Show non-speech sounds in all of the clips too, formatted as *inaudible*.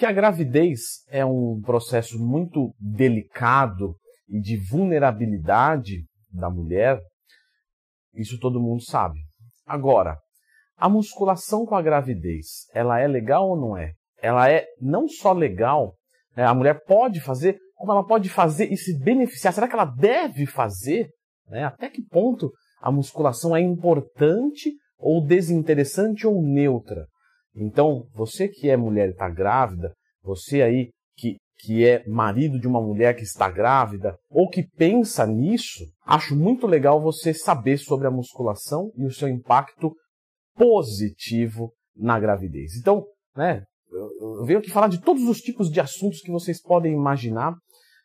que a gravidez é um processo muito delicado e de vulnerabilidade da mulher, isso todo mundo sabe. Agora, a musculação com a gravidez, ela é legal ou não é? Ela é não só legal, né? a mulher pode fazer, como ela pode fazer e se beneficiar. Será que ela deve fazer? Né? Até que ponto a musculação é importante ou desinteressante ou neutra? Então, você que é mulher e está grávida, você aí que, que é marido de uma mulher que está grávida ou que pensa nisso, acho muito legal você saber sobre a musculação e o seu impacto positivo na gravidez. Então, né, eu venho aqui falar de todos os tipos de assuntos que vocês podem imaginar.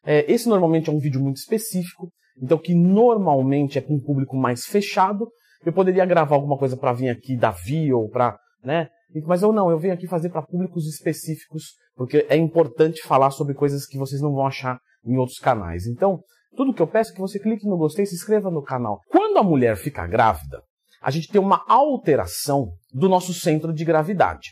É, esse normalmente é um vídeo muito específico, então que normalmente é com um público mais fechado. Eu poderia gravar alguma coisa para vir aqui da Via ou para né, mas eu não, eu venho aqui fazer para públicos específicos, porque é importante falar sobre coisas que vocês não vão achar em outros canais. Então, tudo que eu peço é que você clique no gostei e se inscreva no canal. Quando a mulher fica grávida, a gente tem uma alteração do nosso centro de gravidade.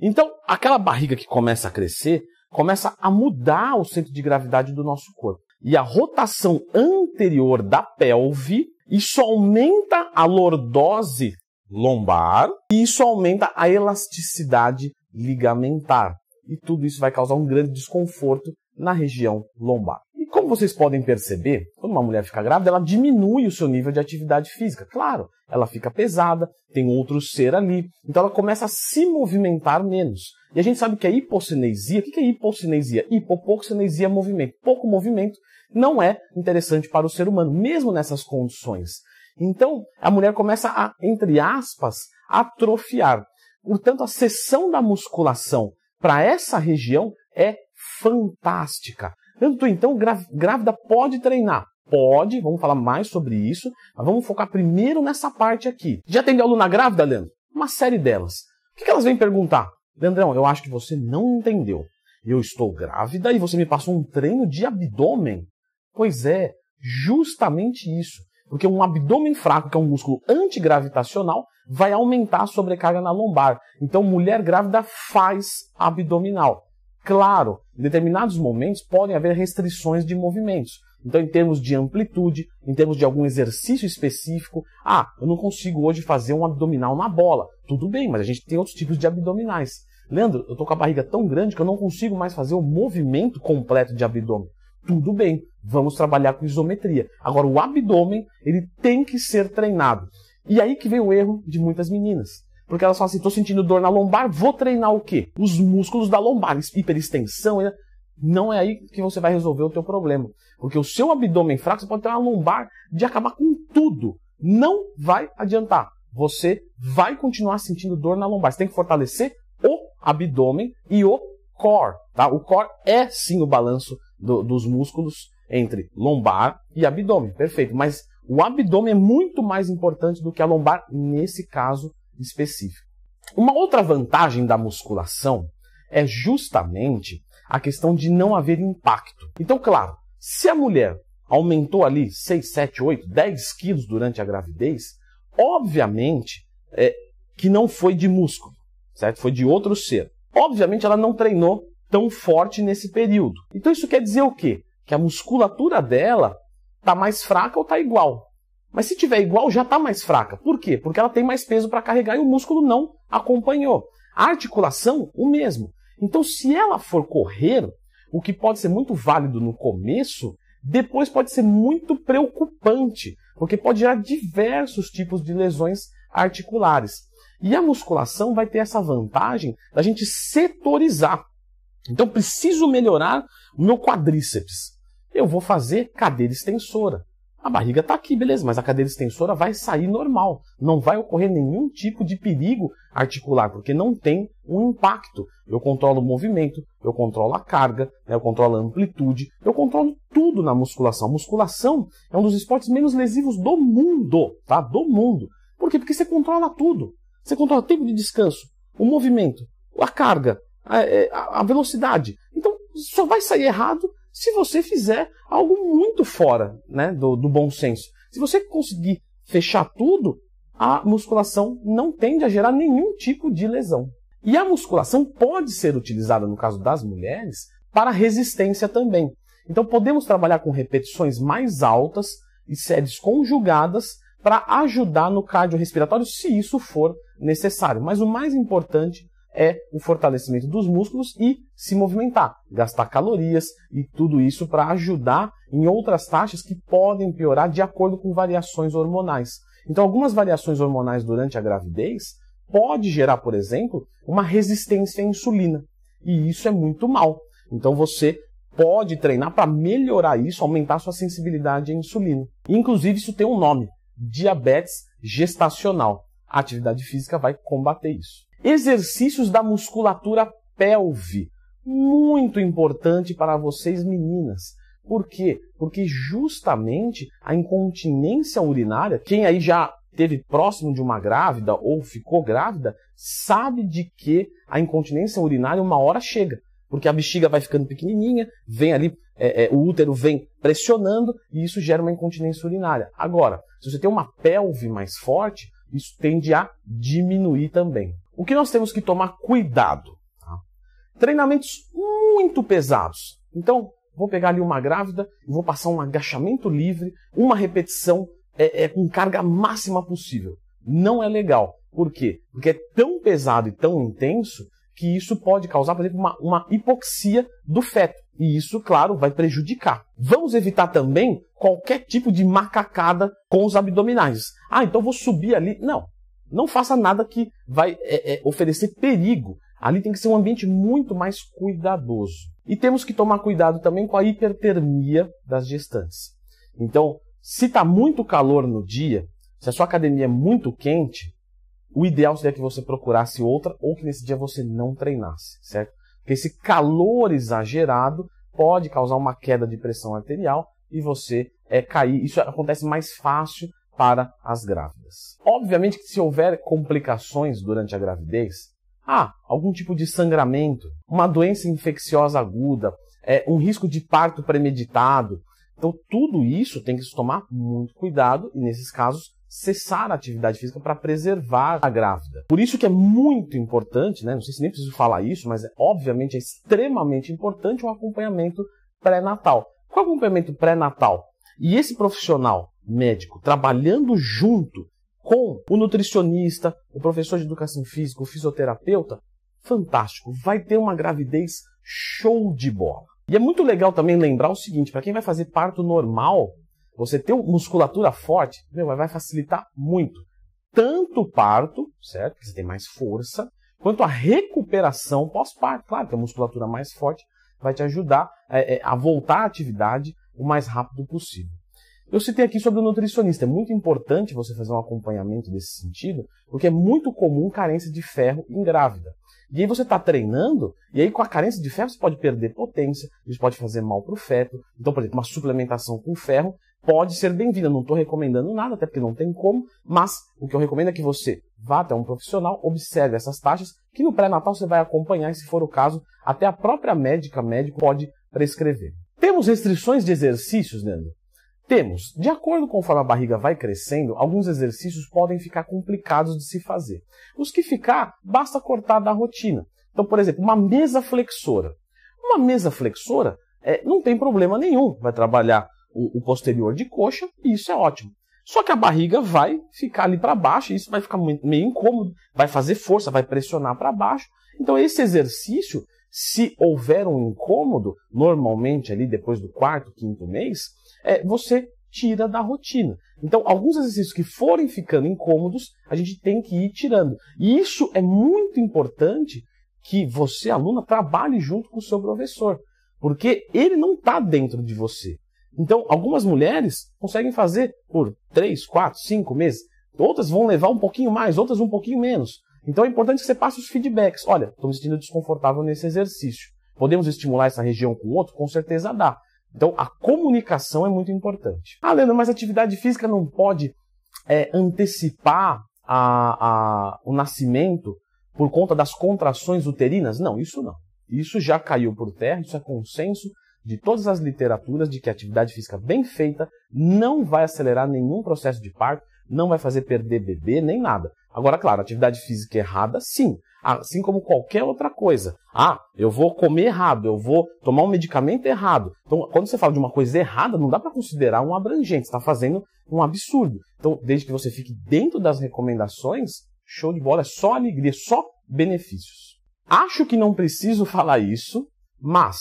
Então, aquela barriga que começa a crescer, começa a mudar o centro de gravidade do nosso corpo. E a rotação anterior da pelve, isso aumenta a lordose lombar, e isso aumenta a elasticidade ligamentar. E tudo isso vai causar um grande desconforto na região lombar. E como vocês podem perceber, quando uma mulher fica grávida, ela diminui o seu nível de atividade física. Claro, ela fica pesada, tem outro ser ali, então ela começa a se movimentar menos. E a gente sabe que a hipocinesia, o que é hipocinesia? Hipopocinesia é movimento. Pouco movimento não é interessante para o ser humano, mesmo nessas condições. Então, a mulher começa a, entre aspas, atrofiar. Portanto, a sessão da musculação para essa região é fantástica. Então, grávida pode treinar. Pode, vamos falar mais sobre isso, mas vamos focar primeiro nessa parte aqui. Já atendeu aluna grávida, Leandro? Uma série delas. O que elas vêm perguntar? Leandrão, eu acho que você não entendeu. Eu estou grávida e você me passou um treino de abdômen. Pois é, justamente isso. Porque um abdômen fraco, que é um músculo antigravitacional, vai aumentar a sobrecarga na lombar. Então, mulher grávida faz abdominal. Claro, em determinados momentos podem haver restrições de movimentos. Então, em termos de amplitude, em termos de algum exercício específico, ah, eu não consigo hoje fazer um abdominal na bola. Tudo bem, mas a gente tem outros tipos de abdominais. Leandro, eu estou com a barriga tão grande que eu não consigo mais fazer o movimento completo de abdômen tudo bem, vamos trabalhar com isometria. Agora, o abdômen, ele tem que ser treinado. E aí que vem o erro de muitas meninas. Porque elas falam assim, estou sentindo dor na lombar, vou treinar o quê? Os músculos da lombar, hiperextensão, né? não é aí que você vai resolver o teu problema. Porque o seu abdômen fraco, você pode ter uma lombar de acabar com tudo. Não vai adiantar. Você vai continuar sentindo dor na lombar. Você tem que fortalecer o abdômen e o core, tá? O core é sim o balanço do, dos músculos entre lombar e abdômen, perfeito. Mas o abdômen é muito mais importante do que a lombar nesse caso específico. Uma outra vantagem da musculação é justamente a questão de não haver impacto. Então, claro, se a mulher aumentou ali 6, 7, 8, 10 quilos durante a gravidez, obviamente é, que não foi de músculo, certo? Foi de outro ser. Obviamente ela não treinou tão forte nesse período. Então isso quer dizer o quê? Que a musculatura dela está mais fraca ou está igual. Mas se tiver igual, já está mais fraca. Por quê? Porque ela tem mais peso para carregar e o músculo não acompanhou. A articulação, o mesmo. Então, se ela for correr, o que pode ser muito válido no começo, depois pode ser muito preocupante, porque pode gerar diversos tipos de lesões articulares. E a musculação vai ter essa vantagem da gente setorizar. Então preciso melhorar o meu quadríceps. Eu vou fazer cadeira extensora. A barriga está aqui, beleza, mas a cadeira extensora vai sair normal. Não vai ocorrer nenhum tipo de perigo articular, porque não tem um impacto. Eu controlo o movimento, eu controlo a carga, né, eu controlo a amplitude, eu controlo tudo na musculação. A musculação é um dos esportes menos lesivos do mundo, tá? Do mundo. Por quê? Porque você controla tudo. Você controla o tempo de descanso, o movimento, a carga, é, a, velocidade. Então, só vai sair errado se você fizer algo muito fora né, do, do bom senso. Se você conseguir fechar tudo, a musculação não tende a gerar nenhum tipo de lesão. E a musculação pode ser utilizada, no caso das mulheres, para resistência também. Então podemos trabalhar com repetições mais altas e séries conjugadas para ajudar no cardiorrespiratório, se isso for necessário. Mas o mais importante é o fortalecimento dos músculos e se movimentar, gastar calorias e tudo isso para ajudar em outras taxas que podem piorar de acordo com variações hormonais. Então, algumas variações hormonais durante a gravidez pode gerar, por exemplo, uma resistência à insulina. E isso é muito mal. Então, você pode treinar para melhorar isso, aumentar sua sensibilidade à insulina. Inclusive, isso tem um nome: diabetes gestacional. A atividade física vai combater isso. Exercícios da musculatura pelve, muito importante para vocês meninas. Por quê? Porque justamente a incontinência urinária, quem aí já teve próximo de uma grávida ou ficou grávida, sabe de que a incontinência urinária uma hora chega. Porque a bexiga vai ficando pequenininha, vem ali, é, é, o útero vem pressionando e isso gera uma incontinência urinária. Agora, se você tem uma pelve mais forte, isso tende a diminuir também. O que nós temos que tomar cuidado? Tá? Treinamentos muito pesados. Então, vou pegar ali uma grávida e vou passar um agachamento livre, uma repetição é, é, com carga máxima possível. Não é legal. Por quê? Porque é tão pesado e tão intenso que isso pode causar, por exemplo, uma, uma hipoxia do feto. E isso, claro, vai prejudicar. Vamos evitar também qualquer tipo de macacada com os abdominais. Ah, então vou subir ali. Não, não faça nada que vai é, é, oferecer perigo. Ali tem que ser um ambiente muito mais cuidadoso. E temos que tomar cuidado também com a hipertermia das gestantes. Então, se está muito calor no dia, se a sua academia é muito quente, o ideal seria que você procurasse outra ou que nesse dia você não treinasse, certo? Porque esse calor exagerado pode causar uma queda de pressão arterial e você é, cair. Isso acontece mais fácil para as grávidas. Obviamente que se houver complicações durante a gravidez, ah, algum tipo de sangramento, uma doença infecciosa aguda, é, um risco de parto premeditado. Então, tudo isso tem que se tomar muito cuidado e, nesses casos, cessar a atividade física para preservar a grávida. Por isso que é muito importante, né? Não sei se nem preciso falar isso, mas é, obviamente é extremamente importante o um acompanhamento pré-natal. Qual é o acompanhamento pré-natal? E esse profissional médico trabalhando junto com o nutricionista, o professor de educação física, o fisioterapeuta, fantástico, vai ter uma gravidez show de bola. E é muito legal também lembrar o seguinte, para quem vai fazer parto normal, você ter musculatura forte, meu, vai facilitar muito. Tanto o parto, certo? Que você tem mais força, quanto a recuperação pós-parto. Claro que a musculatura mais forte vai te ajudar é, é, a voltar à atividade o mais rápido possível. Eu citei aqui sobre o nutricionista. É muito importante você fazer um acompanhamento desse sentido, porque é muito comum carência de ferro em grávida. E aí você está treinando, e aí com a carência de ferro você pode perder potência, isso pode fazer mal para o feto. Então, por exemplo, uma suplementação com ferro pode ser bem-vinda. Não estou recomendando nada, até porque não tem como, mas o que eu recomendo é que você vá até um profissional, observe essas taxas, que no pré-natal você vai acompanhar, e se for o caso, até a própria médica, médico pode prescrever. Temos restrições de exercícios, Leandro? Temos, de acordo com a barriga vai crescendo, alguns exercícios podem ficar complicados de se fazer. Os que ficar, basta cortar da rotina. Então, por exemplo, uma mesa flexora. Uma mesa flexora é, não tem problema nenhum, vai trabalhar o, o posterior de coxa e isso é ótimo. Só que a barriga vai ficar ali para baixo, e isso vai ficar meio incômodo, vai fazer força, vai pressionar para baixo. Então, esse exercício, se houver um incômodo, normalmente ali depois do quarto, quinto mês, é, você tira da rotina. Então, alguns exercícios que forem ficando incômodos, a gente tem que ir tirando. E isso é muito importante que você, aluna, trabalhe junto com o seu professor, porque ele não está dentro de você. Então, algumas mulheres conseguem fazer por 3, 4, 5 meses. Outras vão levar um pouquinho mais, outras um pouquinho menos. Então é importante que você passe os feedbacks. Olha, estou me sentindo desconfortável nesse exercício. Podemos estimular essa região com outro? Com certeza dá. Então, a comunicação é muito importante. Ah, Leandro, mas atividade física não pode é, antecipar a, a, o nascimento por conta das contrações uterinas? Não, isso não. Isso já caiu por terra, isso é consenso de todas as literaturas de que a atividade física bem feita não vai acelerar nenhum processo de parto, não vai fazer perder bebê, nem nada. Agora, claro, atividade física errada, sim assim como qualquer outra coisa. Ah, eu vou comer errado, eu vou tomar um medicamento errado. Então, quando você fala de uma coisa errada, não dá para considerar um abrangente, está fazendo um absurdo. Então, desde que você fique dentro das recomendações, show de bola, é só alegria, só benefícios. Acho que não preciso falar isso, mas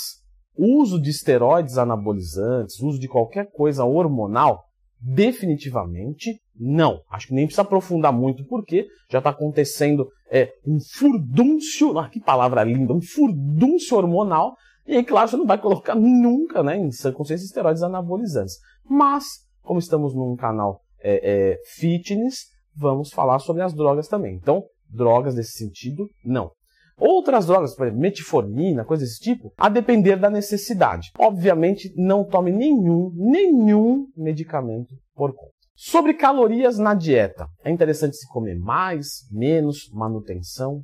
uso de esteroides anabolizantes, uso de qualquer coisa hormonal, definitivamente não. Acho que nem precisa aprofundar muito porque já está acontecendo é, um furdúncio, ah, que palavra linda, um furdúncio hormonal, e aí, claro, você não vai colocar nunca, né, em sã consciência, esteroides anabolizantes. Mas, como estamos num canal é, é, fitness, vamos falar sobre as drogas também. Então, drogas nesse sentido, não. Outras drogas, por exemplo, metformina, coisa desse tipo, a depender da necessidade. Obviamente, não tome nenhum, nenhum medicamento por conta. Sobre calorias na dieta, é interessante se comer mais, menos, manutenção?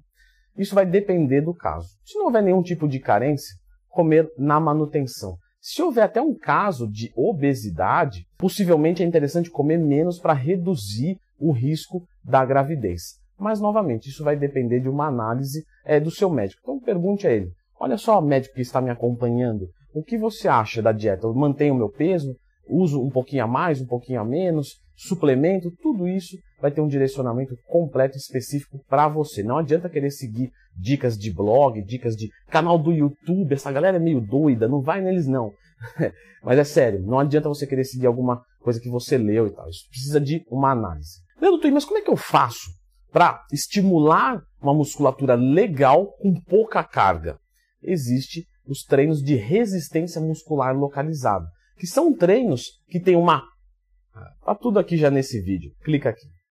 Isso vai depender do caso. Se não houver nenhum tipo de carência, comer na manutenção. Se houver até um caso de obesidade, possivelmente é interessante comer menos para reduzir o risco da gravidez. Mas, novamente, isso vai depender de uma análise é, do seu médico. Então, pergunte a ele: olha só, médico que está me acompanhando, o que você acha da dieta? Eu mantenho o meu peso? uso um pouquinho a mais, um pouquinho a menos, suplemento, tudo isso vai ter um direcionamento completo específico para você. Não adianta querer seguir dicas de blog, dicas de canal do YouTube, essa galera é meio doida, não vai neles não. *laughs* Mas é sério, não adianta você querer seguir alguma coisa que você leu e tal. Isso precisa de uma análise. Leandro, mas como é que eu faço para estimular uma musculatura legal com pouca carga? Existe os treinos de resistência muscular localizada que são treinos que tem uma. Tá tudo aqui já nesse vídeo. Clica aqui.